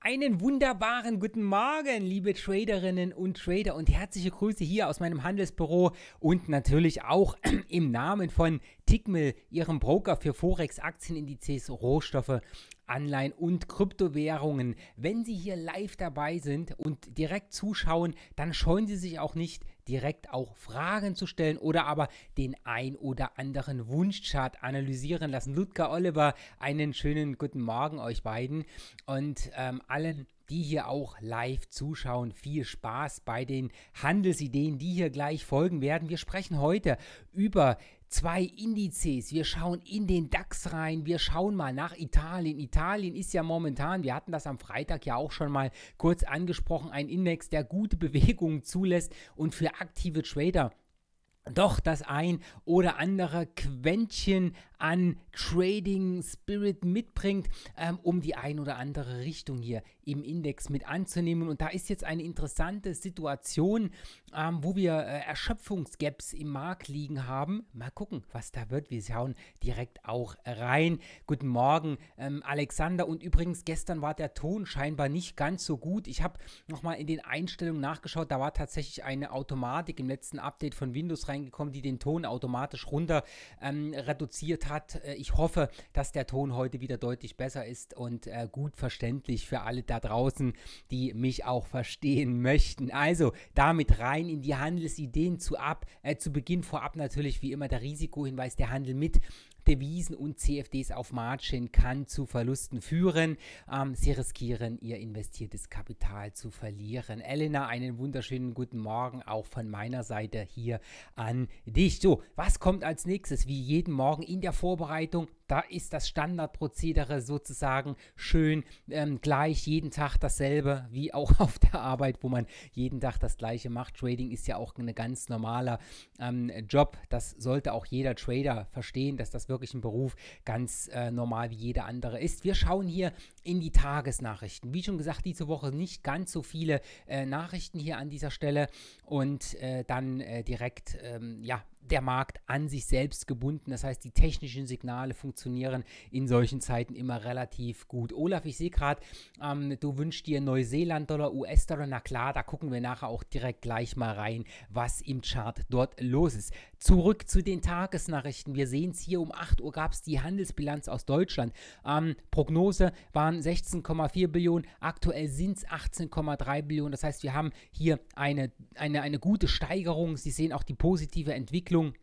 Einen wunderbaren guten Morgen, liebe Traderinnen und Trader und herzliche Grüße hier aus meinem Handelsbüro und natürlich auch im Namen von Tickmill, ihrem Broker für Forex, Aktienindizes, Rohstoffe, Anleihen und Kryptowährungen. Wenn Sie hier live dabei sind und direkt zuschauen, dann scheuen Sie sich auch nicht, direkt auch Fragen zu stellen oder aber den ein oder anderen Wunschchart analysieren lassen. Ludger Oliver, einen schönen guten Morgen euch beiden und ähm, allen die hier auch live zuschauen. Viel Spaß bei den Handelsideen, die hier gleich folgen werden. Wir sprechen heute über zwei Indizes. Wir schauen in den DAX rein. Wir schauen mal nach Italien. Italien ist ja momentan, wir hatten das am Freitag ja auch schon mal kurz angesprochen, ein Index, der gute Bewegungen zulässt und für aktive Trader doch das ein oder andere Quäntchen an Trading Spirit mitbringt, ähm, um die ein oder andere Richtung hier im Index mit anzunehmen. Und da ist jetzt eine interessante Situation, ähm, wo wir äh, Erschöpfungsgaps im Markt liegen haben. Mal gucken, was da wird. Wir schauen direkt auch rein. Guten Morgen, ähm, Alexander. Und übrigens, gestern war der Ton scheinbar nicht ganz so gut. Ich habe nochmal in den Einstellungen nachgeschaut. Da war tatsächlich eine Automatik im letzten Update von Windows reingekommen, die den Ton automatisch runter ähm, reduziert hat. Äh, ich hoffe, dass der Ton heute wieder deutlich besser ist und äh, gut verständlich für alle da draußen, die mich auch verstehen möchten. Also damit rein in die Handelsideen zu ab. Äh, zu Beginn vorab natürlich wie immer der Risikohinweis, der Handel mit Devisen und CFDs auf Margin kann zu Verlusten führen. Ähm, Sie riskieren, ihr investiertes Kapital zu verlieren. Elena, einen wunderschönen guten Morgen auch von meiner Seite hier an dich. So, was kommt als nächstes? Wie jeden Morgen in der Vorbereitung da ist das Standardprozedere sozusagen schön ähm, gleich, jeden Tag dasselbe, wie auch auf der Arbeit, wo man jeden Tag das gleiche macht. Trading ist ja auch ein ganz normaler ähm, Job. Das sollte auch jeder Trader verstehen, dass das wirklich ein Beruf ganz äh, normal wie jeder andere ist. Wir schauen hier in die Tagesnachrichten. Wie schon gesagt, diese Woche nicht ganz so viele äh, Nachrichten hier an dieser Stelle und äh, dann äh, direkt ähm, ja, der Markt an sich selbst gebunden. Das heißt, die technischen Signale funktionieren in solchen Zeiten immer relativ gut. Olaf, ich sehe gerade, ähm, du wünschst dir Neuseeland-Dollar, US-Dollar. Na klar, da gucken wir nachher auch direkt gleich mal rein, was im Chart dort los ist. Zurück zu den Tagesnachrichten. Wir sehen es hier um 8 Uhr gab es die Handelsbilanz aus Deutschland. Ähm, Prognose waren 16,4 Billionen, aktuell sind es 18,3 Billionen. Das heißt, wir haben hier eine, eine, eine gute Steigerung. Sie sehen auch die positive Entwicklung. Entwicklung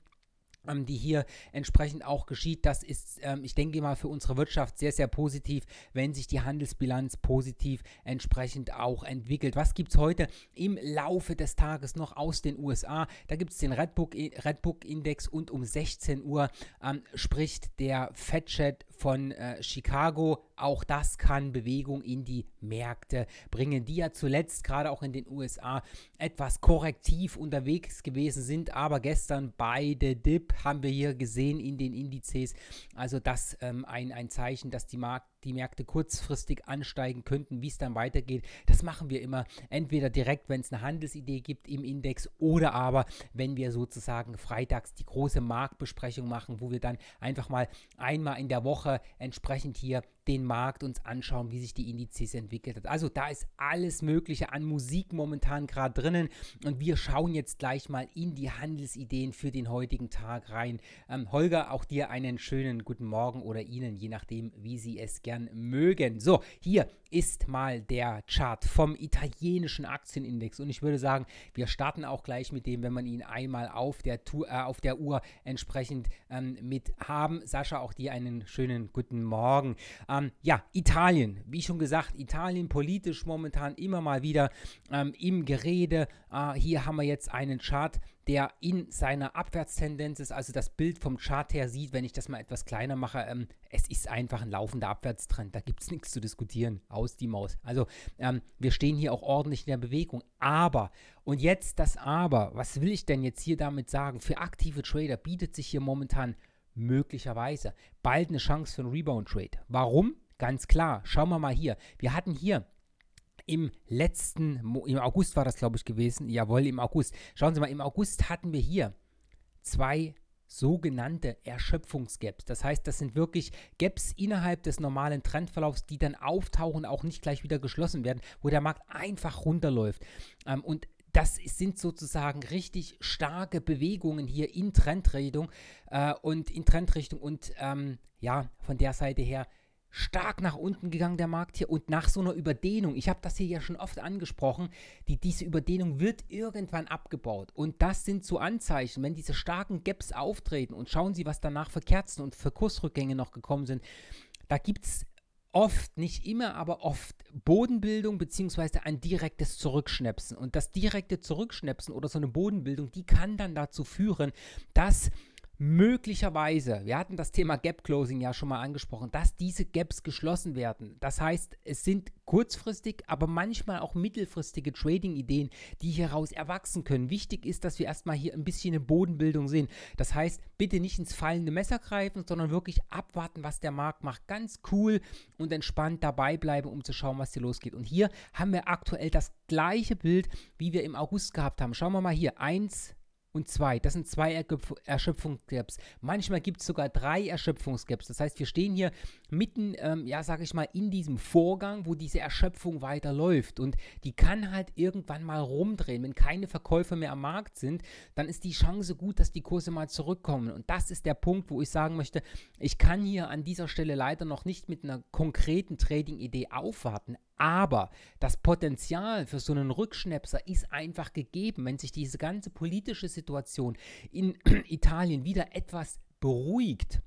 ähm, die hier entsprechend auch geschieht. Das ist, ähm, ich denke mal, für unsere Wirtschaft sehr, sehr positiv, wenn sich die Handelsbilanz positiv entsprechend auch entwickelt. Was gibt es heute im Laufe des Tages noch aus den USA? Da gibt es den Redbook, Redbook Index und um 16 Uhr ähm, spricht der Fed Chat von äh, Chicago auch das kann Bewegung in die Märkte bringen, die ja zuletzt gerade auch in den USA etwas korrektiv unterwegs gewesen sind. Aber gestern beide DIP haben wir hier gesehen in den Indizes, also das ähm, ein, ein Zeichen, dass die, Mark die Märkte kurzfristig ansteigen könnten. Wie es dann weitergeht, das machen wir immer entweder direkt, wenn es eine Handelsidee gibt im Index oder aber, wenn wir sozusagen freitags die große Marktbesprechung machen, wo wir dann einfach mal einmal in der Woche entsprechend hier den Markt uns anschauen, wie sich die Indizes entwickelt hat. Also da ist alles Mögliche an Musik momentan gerade drinnen und wir schauen jetzt gleich mal in die Handelsideen für den heutigen Tag rein. Ähm, Holger, auch dir einen schönen guten Morgen oder Ihnen, je nachdem, wie Sie es gern mögen. So, hier ist mal der Chart vom italienischen Aktienindex und ich würde sagen, wir starten auch gleich mit dem, wenn man ihn einmal auf der, tu äh, auf der Uhr entsprechend ähm, mit haben. Sascha, auch dir einen schönen guten Morgen. Ähm, ähm, ja, Italien, wie schon gesagt, Italien politisch momentan immer mal wieder ähm, im Gerede. Äh, hier haben wir jetzt einen Chart, der in seiner Abwärtstendenz ist. Also das Bild vom Chart her sieht, wenn ich das mal etwas kleiner mache, ähm, es ist einfach ein laufender Abwärtstrend. Da gibt es nichts zu diskutieren. Aus die Maus. Also ähm, wir stehen hier auch ordentlich in der Bewegung. Aber, und jetzt das Aber, was will ich denn jetzt hier damit sagen? Für aktive Trader bietet sich hier momentan möglicherweise bald eine Chance für einen Rebound-Trade. Warum? Ganz klar, schauen wir mal hier. Wir hatten hier im letzten, im August war das, glaube ich, gewesen. Jawohl, im August. Schauen Sie mal, im August hatten wir hier zwei sogenannte Erschöpfungsgaps. Das heißt, das sind wirklich Gaps innerhalb des normalen Trendverlaufs, die dann auftauchen, auch nicht gleich wieder geschlossen werden, wo der Markt einfach runterläuft. Ähm, und das sind sozusagen richtig starke Bewegungen hier in Trendrichtung äh, und in Trendrichtung und ähm, ja, von der Seite her stark nach unten gegangen, der Markt hier. Und nach so einer Überdehnung, ich habe das hier ja schon oft angesprochen, die, diese Überdehnung wird irgendwann abgebaut. Und das sind so Anzeichen, wenn diese starken Gaps auftreten und schauen Sie, was danach für Kerzen und für Kursrückgänge noch gekommen sind. Da gibt es oft, nicht immer, aber oft Bodenbildung beziehungsweise ein direktes Zurückschnäpsen. Und das direkte Zurückschnäpsen oder so eine Bodenbildung, die kann dann dazu führen, dass möglicherweise, wir hatten das Thema Gap Closing ja schon mal angesprochen, dass diese Gaps geschlossen werden. Das heißt, es sind kurzfristig, aber manchmal auch mittelfristige Trading-Ideen, die hieraus erwachsen können. Wichtig ist, dass wir erstmal hier ein bisschen eine Bodenbildung sehen. Das heißt, bitte nicht ins fallende Messer greifen, sondern wirklich abwarten, was der Markt macht. Ganz cool und entspannt dabei bleiben, um zu schauen, was hier losgeht. Und hier haben wir aktuell das gleiche Bild, wie wir im August gehabt haben. Schauen wir mal hier. 1, und zwei. Das sind zwei Erschöpfungsgaps. Manchmal gibt es sogar drei Erschöpfungsgaps. Das heißt, wir stehen hier mitten, ähm, ja, sag ich mal, in diesem Vorgang, wo diese Erschöpfung weiterläuft. Und die kann halt irgendwann mal rumdrehen. Wenn keine Verkäufer mehr am Markt sind, dann ist die Chance gut, dass die Kurse mal zurückkommen. Und das ist der Punkt, wo ich sagen möchte, ich kann hier an dieser Stelle leider noch nicht mit einer konkreten Trading-Idee aufwarten. Aber das Potenzial für so einen Rückschnäpser ist einfach gegeben, wenn sich diese ganze politische Situation in Italien wieder etwas beruhigt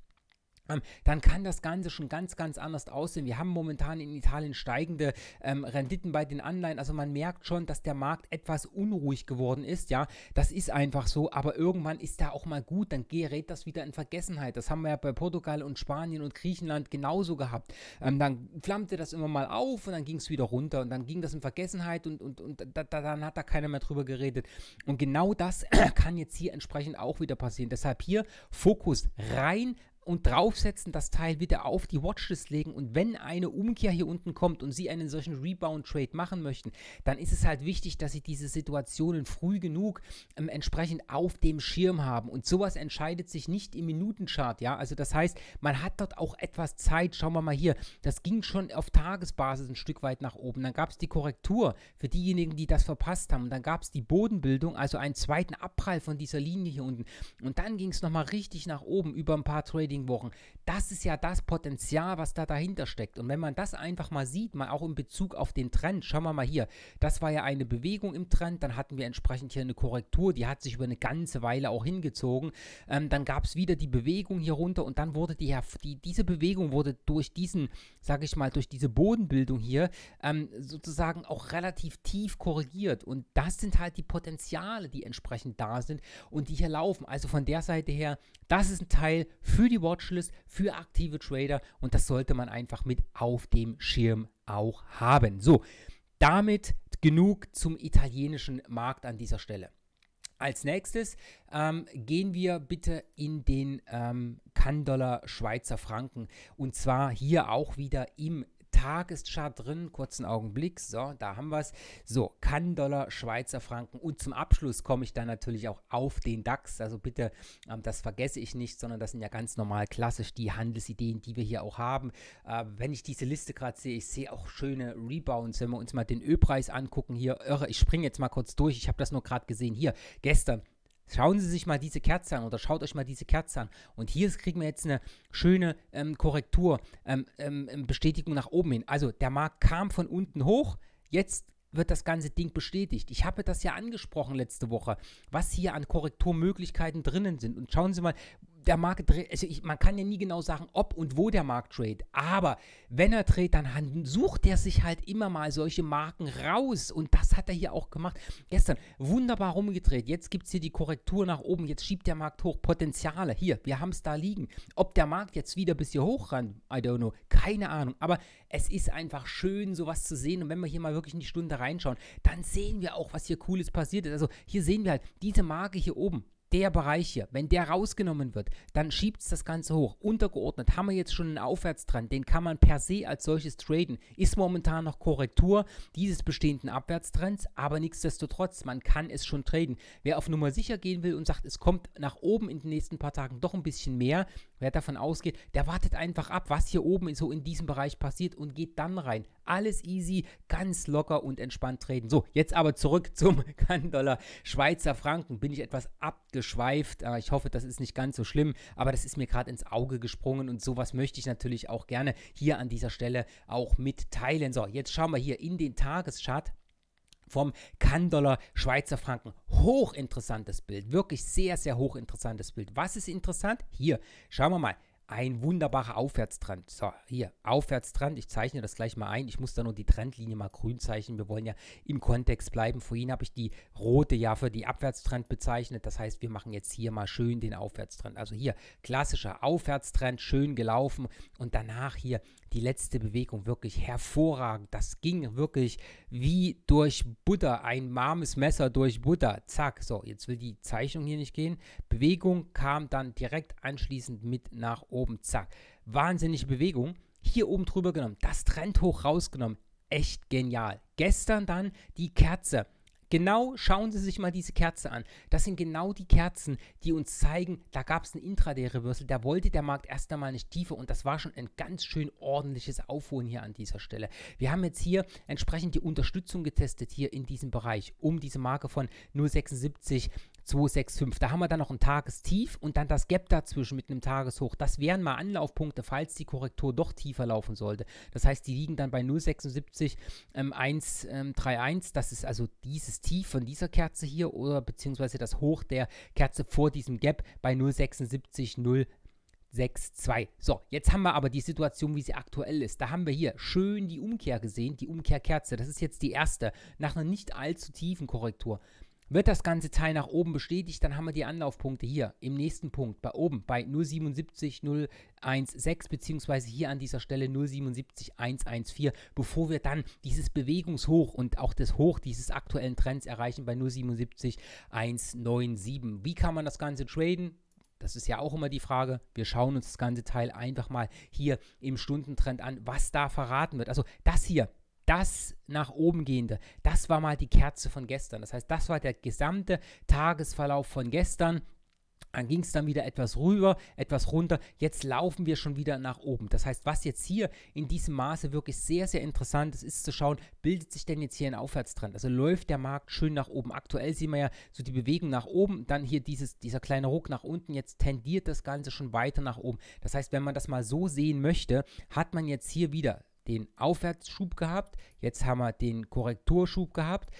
dann kann das Ganze schon ganz, ganz anders aussehen. Wir haben momentan in Italien steigende ähm, Renditen bei den Anleihen. Also man merkt schon, dass der Markt etwas unruhig geworden ist. Ja, das ist einfach so. Aber irgendwann ist da auch mal gut. Dann gerät das wieder in Vergessenheit. Das haben wir ja bei Portugal und Spanien und Griechenland genauso gehabt. Ähm, dann flammte das immer mal auf und dann ging es wieder runter und dann ging das in Vergessenheit und, und, und da, da, dann hat da keiner mehr drüber geredet. Und genau das kann jetzt hier entsprechend auch wieder passieren. Deshalb hier Fokus rein und draufsetzen, das Teil wieder auf die Watchlist legen und wenn eine Umkehr hier unten kommt und Sie einen solchen Rebound-Trade machen möchten, dann ist es halt wichtig, dass Sie diese Situationen früh genug ähm, entsprechend auf dem Schirm haben und sowas entscheidet sich nicht im Minutenchart, ja, also das heißt, man hat dort auch etwas Zeit, schauen wir mal hier, das ging schon auf Tagesbasis ein Stück weit nach oben, dann gab es die Korrektur für diejenigen, die das verpasst haben, und dann gab es die Bodenbildung, also einen zweiten Abprall von dieser Linie hier unten und dann ging es nochmal richtig nach oben über ein paar Trading wenigen Wochen das ist ja das Potenzial, was da dahinter steckt. Und wenn man das einfach mal sieht, mal auch in Bezug auf den Trend, schauen wir mal hier, das war ja eine Bewegung im Trend, dann hatten wir entsprechend hier eine Korrektur, die hat sich über eine ganze Weile auch hingezogen. Ähm, dann gab es wieder die Bewegung hier runter und dann wurde die, die diese Bewegung wurde durch diesen, sage ich mal, durch diese Bodenbildung hier ähm, sozusagen auch relativ tief korrigiert. Und das sind halt die Potenziale, die entsprechend da sind und die hier laufen. Also von der Seite her, das ist ein Teil für die Watchlist, für für aktive Trader und das sollte man einfach mit auf dem Schirm auch haben. So, damit genug zum italienischen Markt an dieser Stelle. Als nächstes ähm, gehen wir bitte in den ähm, kann Schweizer Franken und zwar hier auch wieder im Tageschart drin. Kurzen Augenblick. So, da haben wir es. So, kann Dollar, Schweizer Franken. Und zum Abschluss komme ich dann natürlich auch auf den DAX. Also bitte, ähm, das vergesse ich nicht, sondern das sind ja ganz normal klassisch die Handelsideen, die wir hier auch haben. Äh, wenn ich diese Liste gerade sehe, ich sehe auch schöne Rebounds. Wenn wir uns mal den Ölpreis angucken hier, irre, ich springe jetzt mal kurz durch. Ich habe das nur gerade gesehen. Hier, gestern Schauen Sie sich mal diese Kerze an oder schaut euch mal diese Kerze an. Und hier kriegen wir jetzt eine schöne ähm, Korrektur, ähm, ähm, ähm, Bestätigung nach oben hin. Also der Markt kam von unten hoch, jetzt wird das ganze Ding bestätigt. Ich habe das ja angesprochen letzte Woche, was hier an Korrekturmöglichkeiten drinnen sind. Und schauen Sie mal, der Markt, also ich, man kann ja nie genau sagen, ob und wo der Markt trade, aber wenn er dreht, dann sucht er sich halt immer mal solche Marken raus und das hat er hier auch gemacht. Gestern wunderbar rumgedreht, jetzt gibt es hier die Korrektur nach oben, jetzt schiebt der Markt hoch, Potenziale, hier, wir haben es da liegen. Ob der Markt jetzt wieder bis hier hoch ran, I don't know, keine Ahnung, aber es ist einfach schön, sowas zu sehen und wenn wir hier mal wirklich in die Stunde reinschauen, dann sehen wir auch, was hier Cooles passiert ist. Also hier sehen wir halt diese Marke hier oben, der Bereich hier, wenn der rausgenommen wird, dann schiebt es das Ganze hoch. Untergeordnet haben wir jetzt schon einen Aufwärtstrend, den kann man per se als solches traden. Ist momentan noch Korrektur dieses bestehenden Abwärtstrends, aber nichtsdestotrotz, man kann es schon traden. Wer auf Nummer sicher gehen will und sagt, es kommt nach oben in den nächsten paar Tagen doch ein bisschen mehr, Wer davon ausgeht, der wartet einfach ab, was hier oben so in diesem Bereich passiert und geht dann rein. Alles easy, ganz locker und entspannt treten. So, jetzt aber zurück zum Kandoller Schweizer Franken. Bin ich etwas abgeschweift. Äh, ich hoffe, das ist nicht ganz so schlimm, aber das ist mir gerade ins Auge gesprungen und sowas möchte ich natürlich auch gerne hier an dieser Stelle auch mitteilen. So, jetzt schauen wir hier in den Tageschart vom kann Schweizer Franken. Hochinteressantes Bild, wirklich sehr, sehr hochinteressantes Bild. Was ist interessant? Hier, schauen wir mal. Ein wunderbarer Aufwärtstrend. So, hier, Aufwärtstrend. Ich zeichne das gleich mal ein. Ich muss da nur die Trendlinie mal grün zeichnen. Wir wollen ja im Kontext bleiben. Vorhin habe ich die rote ja für die Abwärtstrend bezeichnet. Das heißt, wir machen jetzt hier mal schön den Aufwärtstrend. Also hier, klassischer Aufwärtstrend, schön gelaufen. Und danach hier die letzte Bewegung wirklich hervorragend. Das ging wirklich wie durch Butter, ein warmes Messer durch Butter. Zack, so, jetzt will die Zeichnung hier nicht gehen. Bewegung kam dann direkt anschließend mit nach oben. Zack, wahnsinnige Bewegung. Hier oben drüber genommen, das Trend hoch rausgenommen. Echt genial. Gestern dann die Kerze Genau schauen Sie sich mal diese Kerze an. Das sind genau die Kerzen, die uns zeigen, da gab es einen Intraday-Reversal, da wollte der Markt erst einmal nicht tiefer und das war schon ein ganz schön ordentliches Aufholen hier an dieser Stelle. Wir haben jetzt hier entsprechend die Unterstützung getestet hier in diesem Bereich um diese Marke von 0,76 265. Da haben wir dann noch ein Tagestief und dann das Gap dazwischen mit einem Tageshoch. Das wären mal Anlaufpunkte, falls die Korrektur doch tiefer laufen sollte. Das heißt, die liegen dann bei 0,76, ähm, 1,31. Ähm, das ist also dieses Tief von dieser Kerze hier oder beziehungsweise das Hoch der Kerze vor diesem Gap bei 0,76, 0, 6-2. So, jetzt haben wir aber die Situation, wie sie aktuell ist. Da haben wir hier schön die Umkehr gesehen, die Umkehrkerze. Das ist jetzt die erste, nach einer nicht allzu tiefen Korrektur. Wird das ganze Teil nach oben bestätigt, dann haben wir die Anlaufpunkte hier im nächsten Punkt bei oben bei 077016 0,16 beziehungsweise hier an dieser Stelle 077114, bevor wir dann dieses Bewegungshoch und auch das Hoch dieses aktuellen Trends erreichen bei 077197. Wie kann man das Ganze traden? Das ist ja auch immer die Frage. Wir schauen uns das ganze Teil einfach mal hier im Stundentrend an, was da verraten wird. Also das hier das nach oben gehende, das war mal die Kerze von gestern. Das heißt, das war der gesamte Tagesverlauf von gestern. Dann ging es dann wieder etwas rüber, etwas runter. Jetzt laufen wir schon wieder nach oben. Das heißt, was jetzt hier in diesem Maße wirklich sehr, sehr interessant ist, ist zu schauen, bildet sich denn jetzt hier ein Aufwärtstrend? Also läuft der Markt schön nach oben. Aktuell sehen wir ja so die Bewegung nach oben, dann hier dieses, dieser kleine Ruck nach unten. Jetzt tendiert das Ganze schon weiter nach oben. Das heißt, wenn man das mal so sehen möchte, hat man jetzt hier wieder den Aufwärtsschub gehabt, jetzt haben wir den Korrekturschub gehabt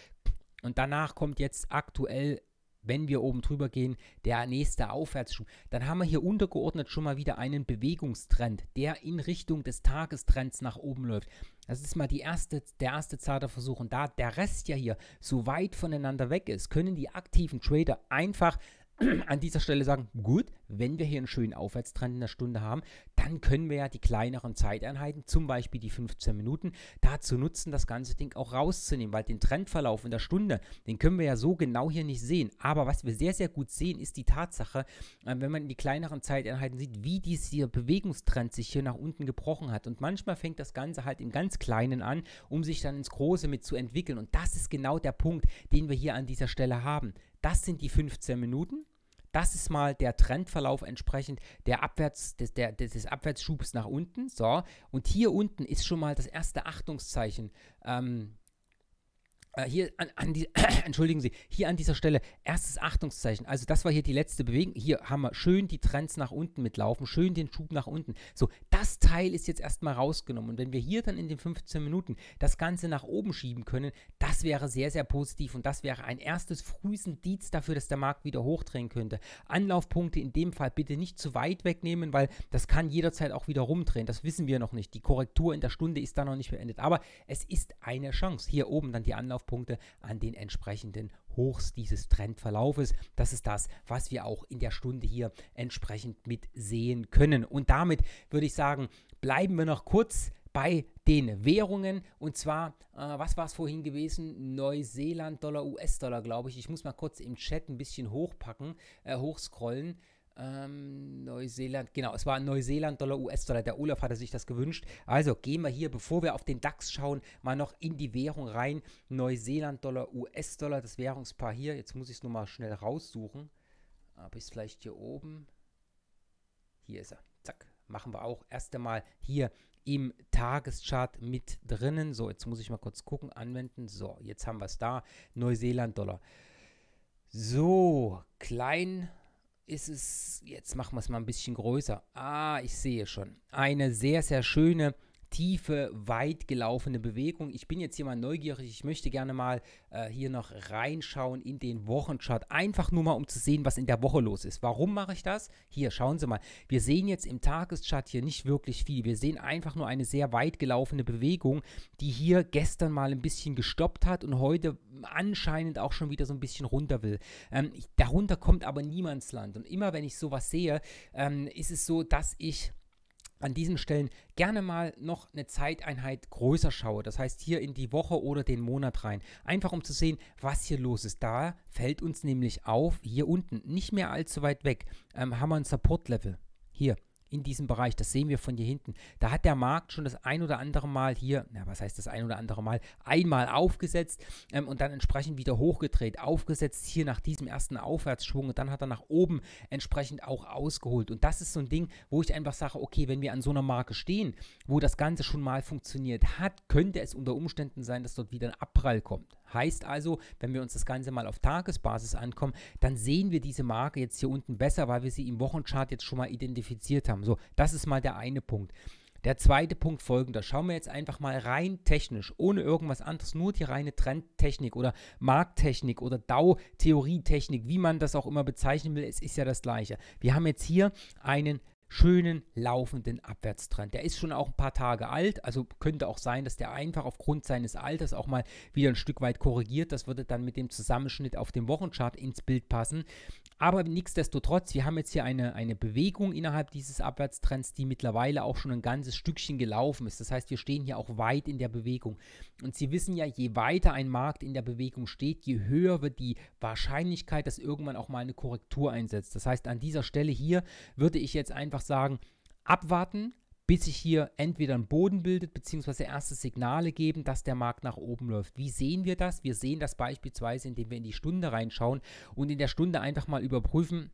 und danach kommt jetzt aktuell, wenn wir oben drüber gehen, der nächste Aufwärtsschub. Dann haben wir hier untergeordnet schon mal wieder einen Bewegungstrend, der in Richtung des Tagestrends nach oben läuft. Das ist mal die erste, der erste Charterversuch. Und da der Rest ja hier so weit voneinander weg ist, können die aktiven Trader einfach an dieser Stelle sagen, gut, wenn wir hier einen schönen Aufwärtstrend in der Stunde haben, dann können wir ja die kleineren Zeiteinheiten, zum Beispiel die 15 Minuten, dazu nutzen, das ganze Ding auch rauszunehmen, weil den Trendverlauf in der Stunde, den können wir ja so genau hier nicht sehen. Aber was wir sehr, sehr gut sehen, ist die Tatsache, äh, wenn man die kleineren Zeiteinheiten sieht, wie dieser Bewegungstrend sich hier nach unten gebrochen hat. Und manchmal fängt das Ganze halt im ganz Kleinen an, um sich dann ins Große mit zu entwickeln. Und das ist genau der Punkt, den wir hier an dieser Stelle haben. Das sind die 15 Minuten. Das ist mal der Trendverlauf entsprechend der Abwärts, des, der, des Abwärtsschubs nach unten. So, und hier unten ist schon mal das erste Achtungszeichen. Ähm, äh, hier an, an die, entschuldigen Sie, hier an dieser Stelle erstes Achtungszeichen. Also das war hier die letzte Bewegung. Hier haben wir schön die Trends nach unten mitlaufen, schön den Schub nach unten. So, das Teil ist jetzt erstmal rausgenommen. Und wenn wir hier dann in den 15 Minuten das Ganze nach oben schieben können, das wäre sehr, sehr positiv und das wäre ein erstes frühes Indiz dafür, dass der Markt wieder hochdrehen könnte. Anlaufpunkte in dem Fall bitte nicht zu weit wegnehmen, weil das kann jederzeit auch wieder rumdrehen. Das wissen wir noch nicht. Die Korrektur in der Stunde ist da noch nicht beendet. Aber es ist eine Chance. Hier oben dann die Anlaufpunkte. Anlaufpunkte an den entsprechenden Hochs dieses Trendverlaufes. Das ist das, was wir auch in der Stunde hier entsprechend mit sehen können. Und damit würde ich sagen, bleiben wir noch kurz bei den Währungen. Und zwar, äh, was war es vorhin gewesen? Neuseeland-Dollar, US-Dollar, glaube ich. Ich muss mal kurz im Chat ein bisschen hochpacken, äh, hochscrollen. Ähm, Neuseeland, genau, es war Neuseeland, Dollar, US-Dollar. Der Olaf hatte sich das gewünscht. Also gehen wir hier, bevor wir auf den DAX schauen, mal noch in die Währung rein. Neuseeland, Dollar, US-Dollar, das Währungspaar hier. Jetzt muss ich es nur mal schnell raussuchen. Habe ich es vielleicht hier oben? Hier ist er. Zack. Machen wir auch erst einmal hier im Tageschart mit drinnen. So, jetzt muss ich mal kurz gucken, anwenden. So, jetzt haben wir es da. Neuseeland-Dollar. So, klein ist es, jetzt machen wir es mal ein bisschen größer. Ah, ich sehe schon. Eine sehr, sehr schöne tiefe, weit gelaufene Bewegung. Ich bin jetzt hier mal neugierig. Ich möchte gerne mal äh, hier noch reinschauen in den Wochenchart. Einfach nur mal, um zu sehen, was in der Woche los ist. Warum mache ich das? Hier, schauen Sie mal. Wir sehen jetzt im Tageschart hier nicht wirklich viel. Wir sehen einfach nur eine sehr weit gelaufene Bewegung, die hier gestern mal ein bisschen gestoppt hat und heute anscheinend auch schon wieder so ein bisschen runter will. Ähm, darunter kommt aber Niemandsland. Und immer wenn ich sowas sehe, ähm, ist es so, dass ich an diesen Stellen gerne mal noch eine Zeiteinheit größer schaue. Das heißt hier in die Woche oder den Monat rein. Einfach um zu sehen, was hier los ist. Da fällt uns nämlich auf, hier unten, nicht mehr allzu weit weg, ähm, haben wir ein Support-Level. Hier, in diesem Bereich. Das sehen wir von hier hinten. Da hat der Markt schon das ein oder andere Mal hier, na, was heißt das ein oder andere Mal, einmal aufgesetzt ähm, und dann entsprechend wieder hochgedreht, aufgesetzt hier nach diesem ersten Aufwärtsschwung und dann hat er nach oben entsprechend auch ausgeholt. Und das ist so ein Ding, wo ich einfach sage, okay, wenn wir an so einer Marke stehen, wo das Ganze schon mal funktioniert hat, könnte es unter Umständen sein, dass dort wieder ein Abprall kommt. Heißt also, wenn wir uns das Ganze mal auf Tagesbasis ankommen, dann sehen wir diese Marke jetzt hier unten besser, weil wir sie im Wochenchart jetzt schon mal identifiziert haben. So, das ist mal der eine Punkt. Der zweite Punkt folgender. Schauen wir jetzt einfach mal rein technisch, ohne irgendwas anderes, nur die reine Trendtechnik oder Markttechnik oder Dow-Theorietechnik, wie man das auch immer bezeichnen will, es ist ja das gleiche. Wir haben jetzt hier einen schönen laufenden Abwärtstrend. Der ist schon auch ein paar Tage alt, also könnte auch sein, dass der einfach aufgrund seines Alters auch mal wieder ein Stück weit korrigiert. Das würde dann mit dem Zusammenschnitt auf dem Wochenchart ins Bild passen. Aber nichtsdestotrotz, wir haben jetzt hier eine, eine Bewegung innerhalb dieses Abwärtstrends, die mittlerweile auch schon ein ganzes Stückchen gelaufen ist. Das heißt, wir stehen hier auch weit in der Bewegung. Und Sie wissen ja, je weiter ein Markt in der Bewegung steht, je höher wird die Wahrscheinlichkeit, dass irgendwann auch mal eine Korrektur einsetzt. Das heißt, an dieser Stelle hier würde ich jetzt einfach sagen, abwarten, bis sich hier entweder ein Boden bildet, beziehungsweise erste Signale geben, dass der Markt nach oben läuft. Wie sehen wir das? Wir sehen das beispielsweise, indem wir in die Stunde reinschauen und in der Stunde einfach mal überprüfen,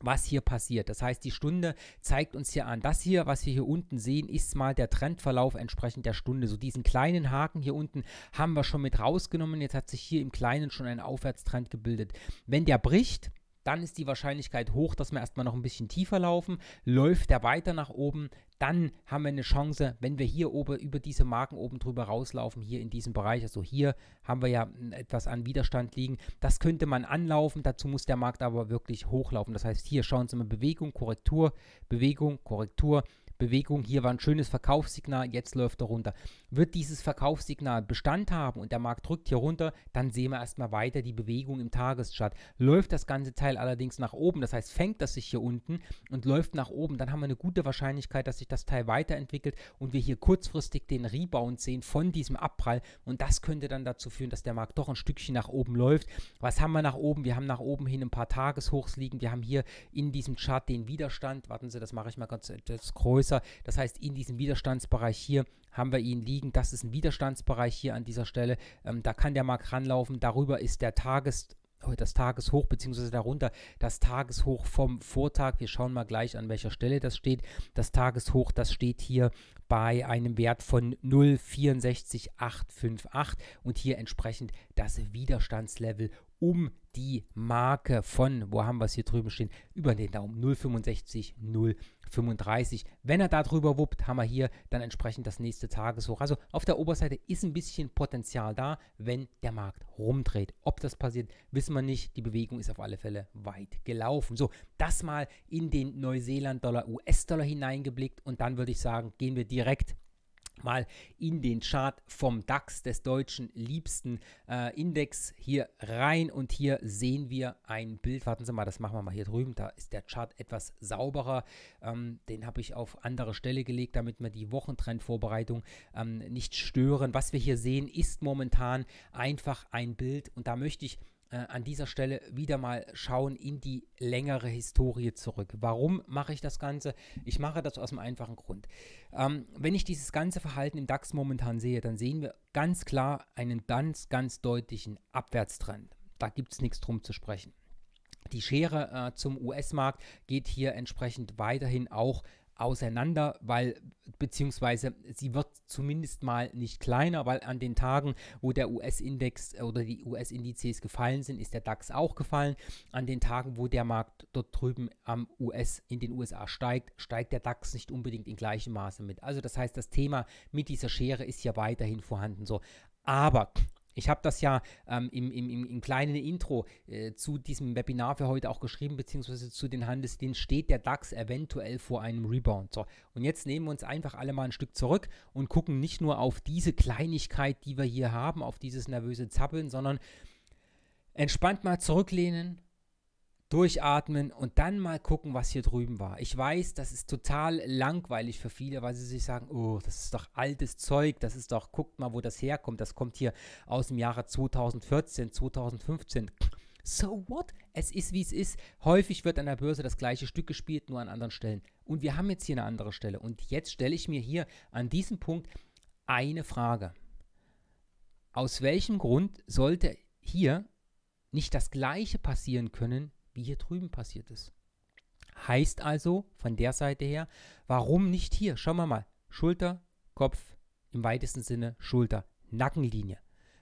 was hier passiert. Das heißt, die Stunde zeigt uns hier an. Das hier, was wir hier unten sehen, ist mal der Trendverlauf entsprechend der Stunde. So diesen kleinen Haken hier unten haben wir schon mit rausgenommen. Jetzt hat sich hier im Kleinen schon ein Aufwärtstrend gebildet. Wenn der bricht, dann ist die Wahrscheinlichkeit hoch, dass wir erstmal noch ein bisschen tiefer laufen. Läuft der weiter nach oben, dann haben wir eine Chance, wenn wir hier oben über diese Marken oben drüber rauslaufen, hier in diesem Bereich. Also hier haben wir ja hm, etwas an Widerstand liegen. Das könnte man anlaufen, dazu muss der Markt aber wirklich hochlaufen. Das heißt, hier schauen Sie mal Bewegung, Korrektur, Bewegung, Korrektur. Bewegung, hier war ein schönes Verkaufssignal, jetzt läuft er runter. Wird dieses Verkaufssignal Bestand haben und der Markt drückt hier runter, dann sehen wir erstmal weiter die Bewegung im Tageschart. Läuft das ganze Teil allerdings nach oben, das heißt, fängt das sich hier unten und läuft nach oben, dann haben wir eine gute Wahrscheinlichkeit, dass sich das Teil weiterentwickelt und wir hier kurzfristig den Rebound sehen von diesem Abprall und das könnte dann dazu führen, dass der Markt doch ein Stückchen nach oben läuft. Was haben wir nach oben? Wir haben nach oben hin ein paar Tageshochs liegen, wir haben hier in diesem Chart den Widerstand, warten Sie, das mache ich mal ganz etwas größer, größer. Das heißt, in diesem Widerstandsbereich hier haben wir ihn liegen. Das ist ein Widerstandsbereich hier an dieser Stelle. Ähm, da kann der Markt ranlaufen. Darüber ist der Tages äh, das Tageshoch bzw. darunter das Tageshoch vom Vortag. Wir schauen mal gleich an welcher Stelle das steht. Das Tageshoch, das steht hier bei einem Wert von 0,64858 und hier entsprechend das Widerstandslevel um die Marke von, wo haben wir es hier drüben stehen, über den Daumen 0,65, 0,65. 35. Wenn er da drüber wuppt, haben wir hier dann entsprechend das nächste Tageshoch. Also auf der Oberseite ist ein bisschen Potenzial da, wenn der Markt rumdreht. Ob das passiert, wissen wir nicht. Die Bewegung ist auf alle Fälle weit gelaufen. So, das mal in den Neuseeland-Dollar, US-Dollar hineingeblickt und dann würde ich sagen, gehen wir direkt mal in den Chart vom DAX des deutschen liebsten äh, Index hier rein und hier sehen wir ein Bild. Warten Sie mal, das machen wir mal hier drüben. Da ist der Chart etwas sauberer. Ähm, den habe ich auf andere Stelle gelegt, damit wir die Wochentrendvorbereitung ähm, nicht stören. Was wir hier sehen, ist momentan einfach ein Bild und da möchte ich äh, an dieser Stelle wieder mal schauen in die längere Historie zurück. Warum mache ich das Ganze? Ich mache das aus einem einfachen Grund. Ähm, wenn ich dieses ganze Verhalten im DAX momentan sehe, dann sehen wir ganz klar einen ganz, ganz deutlichen Abwärtstrend. Da gibt es nichts drum zu sprechen. Die Schere äh, zum US-Markt geht hier entsprechend weiterhin auch auseinander, weil beziehungsweise sie wird zumindest mal nicht kleiner, weil an den Tagen, wo der US-Index oder die US-Indizes gefallen sind, ist der DAX auch gefallen. An den Tagen, wo der Markt dort drüben am US in den USA steigt, steigt der DAX nicht unbedingt in gleichem Maße mit. Also das heißt, das Thema mit dieser Schere ist ja weiterhin vorhanden so. Aber ich habe das ja ähm, im, im, im, kleinen Intro äh, zu diesem Webinar für heute auch geschrieben, beziehungsweise zu den Handelsdiensten, steht der DAX eventuell vor einem Rebound. So, und jetzt nehmen wir uns einfach alle mal ein Stück zurück und gucken nicht nur auf diese Kleinigkeit, die wir hier haben, auf dieses nervöse Zappeln, sondern entspannt mal zurücklehnen, durchatmen und dann mal gucken, was hier drüben war. Ich weiß, das ist total langweilig für viele, weil sie sich sagen, oh, das ist doch altes Zeug, das ist doch, guckt mal, wo das herkommt, das kommt hier aus dem Jahre 2014, 2015. So what? Es ist, wie es ist. Häufig wird an der Börse das gleiche Stück gespielt, nur an anderen Stellen. Und wir haben jetzt hier eine andere Stelle. Und jetzt stelle ich mir hier an diesem Punkt eine Frage. Aus welchem Grund sollte hier nicht das gleiche passieren können wie hier drüben passiert ist. Heißt also von der Seite her, warum nicht hier? Schauen wir mal. Schulter, Kopf, im weitesten Sinne Schulter, Nackenlinie.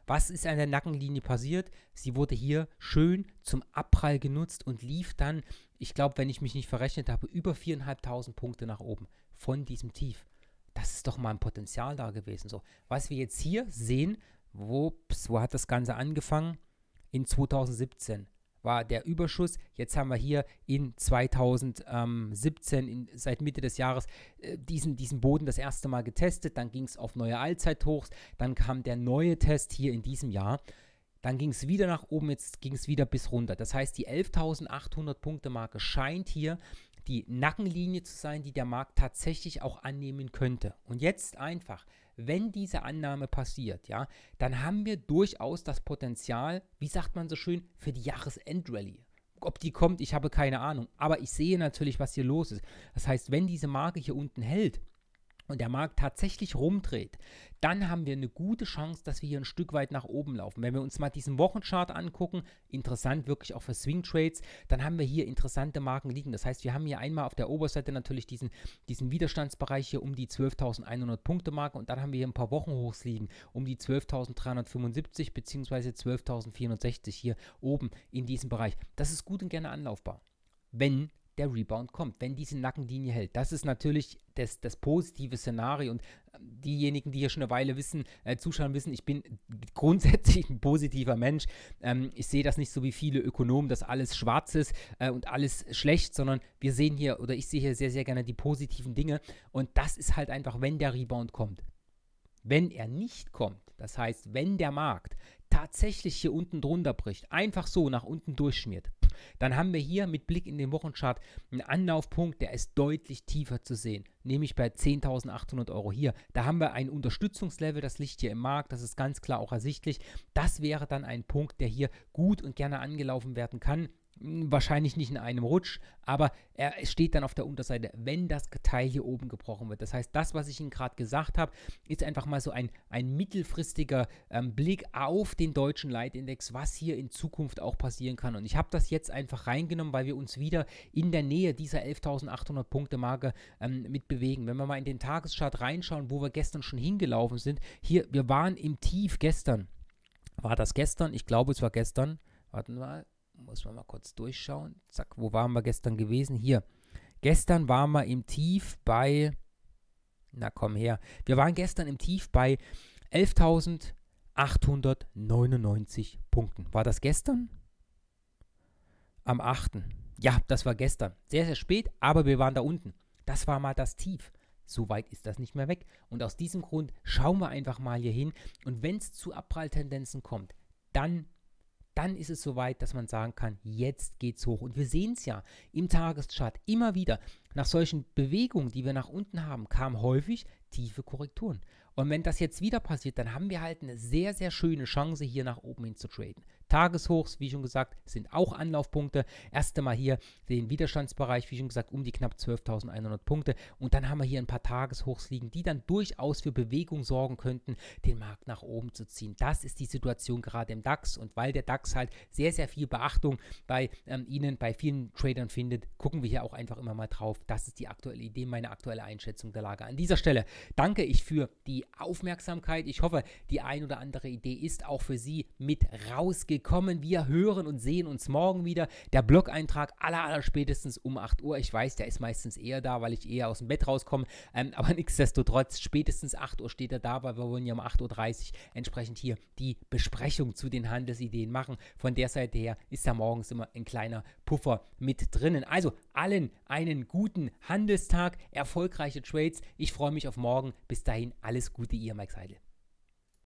Was ist an der Nackenlinie passiert? Sie wurde hier schön zum Abprall genutzt und lief dann, ich glaube, wenn ich mich nicht verrechnet habe, über 4.500 Punkte nach oben von diesem Tief. Das ist doch mal ein Potenzial da gewesen. So, was wir jetzt hier sehen, wo, wo hat das Ganze angefangen? In 2017 war der Überschuss. Jetzt haben wir hier in 2017, in, seit Mitte des Jahres, äh, diesen, diesen Boden das erste Mal getestet. Dann ging es auf neue Allzeithochs. Dann kam der neue Test hier in diesem Jahr. Dann ging es wieder nach oben, jetzt ging es wieder bis runter. Das heißt, die 11.800 Punkte Marke scheint hier die Nackenlinie zu sein, die der Markt tatsächlich auch annehmen könnte. Und jetzt einfach, wenn diese Annahme passiert, ja, dann haben wir durchaus das Potenzial, wie sagt man so schön, für die Jahresendrallye ob die kommt, ich habe keine Ahnung. Aber ich sehe natürlich, was hier los ist. Das heißt, wenn diese Marke hier unten hält, und der Markt tatsächlich rumdreht, dann haben wir eine gute Chance, dass wir hier ein Stück weit nach oben laufen. Wenn wir uns mal diesen Wochenchart angucken, interessant wirklich auch für Swing Trades, dann haben wir hier interessante Marken liegen. Das heißt, wir haben hier einmal auf der Oberseite natürlich diesen, diesen Widerstandsbereich hier um die 12.100 Punkte Marke und dann haben wir hier ein paar Wochenhochs liegen um die 12.375 bzw. 12.460 hier oben in diesem Bereich. Das ist gut und gerne anlaufbar wenn der Rebound kommt, wenn diese Nackenlinie hält. Das ist natürlich das, das positive Szenario und ähm, diejenigen, die hier schon eine Weile wissen, äh, zuschauen wissen, ich bin grundsätzlich ein positiver Mensch. Ähm, ich sehe das nicht so wie viele Ökonomen, dass alles schwarz ist äh, und alles schlecht, sondern wir sehen hier oder ich sehe hier sehr, sehr gerne die positiven Dinge und das ist halt einfach, wenn der Rebound kommt. Wenn er nicht kommt, das heißt, wenn der Markt tatsächlich hier unten drunter bricht, einfach so nach unten durchschmiert, dann haben wir hier mit Blick in den Wochenchart einen Anlaufpunkt, der ist deutlich tiefer zu sehen, nämlich bei 10.800 Euro hier. Da haben wir ein Unterstützungslevel, das liegt hier im Markt, das ist ganz klar auch ersichtlich. Das wäre dann ein Punkt, der hier gut und gerne angelaufen werden kann. Hm, wahrscheinlich nicht in einem Rutsch, aber er steht dann auf der Unterseite, wenn das Teil hier oben gebrochen wird. Das heißt, das, was ich Ihnen gerade gesagt habe, ist einfach mal so ein, ein mittelfristiger ähm, Blick auf den deutschen Leitindex, was hier in Zukunft auch passieren kann. Und ich habe das jetzt einfach reingenommen, weil wir uns wieder in der Nähe dieser 11.800 Punkte Marke ähm, mit bewegen. Wenn wir mal in den Tageschart reinschauen, wo wir gestern schon hingelaufen sind, hier, wir waren im Tief gestern. War das gestern? Ich glaube, es war gestern. Warten wir mal. Muss man mal kurz durchschauen. Zack, wo waren wir gestern gewesen? Hier. Gestern waren wir im Tief bei. Na komm her. Wir waren gestern im Tief bei 11.899 Punkten. War das gestern? Am 8. Ja, das war gestern. Sehr, sehr spät, aber wir waren da unten. Das war mal das Tief. So weit ist das nicht mehr weg. Und aus diesem Grund schauen wir einfach mal hier hin. Und wenn es zu Abpralltendenzen kommt, dann dann ist es soweit, dass man sagen kann, jetzt geht's hoch. Und wir sehen es ja im Tageschart immer wieder. Nach solchen Bewegungen, die wir nach unten haben, kamen häufig tiefe Korrekturen. Und wenn das jetzt wieder passiert, dann haben wir halt eine sehr, sehr schöne Chance, hier nach oben hin zu traden. Tageshochs, wie schon gesagt, sind auch Anlaufpunkte. Erst einmal hier den Widerstandsbereich, wie schon gesagt, um die knapp 12.100 Punkte. Und dann haben wir hier ein paar Tageshochs liegen, die dann durchaus für Bewegung sorgen könnten, den Markt nach oben zu ziehen. Das ist die Situation gerade im DAX. Und weil der DAX halt sehr, sehr viel Beachtung bei ähm, Ihnen, bei vielen Tradern findet, gucken wir hier auch einfach immer mal drauf. Das ist die aktuelle Idee, meine aktuelle Einschätzung der Lage. An dieser Stelle danke ich für die Aufmerksamkeit. Ich hoffe, die ein oder andere Idee ist auch für Sie mit rausgegangen wir kommen, wir hören und sehen uns morgen wieder. Der Blog-Eintrag aller, aller spätestens um 8 Uhr. Ich weiß, der ist meistens eher da, weil ich eher aus dem Bett rauskomme. Ähm, aber nichtsdestotrotz, spätestens 8 Uhr steht er da, weil wir wollen ja um 8.30 Uhr entsprechend hier die Besprechung zu den Handelsideen machen. Von der Seite her ist da morgens immer ein kleiner Puffer mit drinnen. Also allen einen guten Handelstag, erfolgreiche Trades. Ich freue mich auf morgen. Bis dahin alles Gute, ihr Mike Seidel.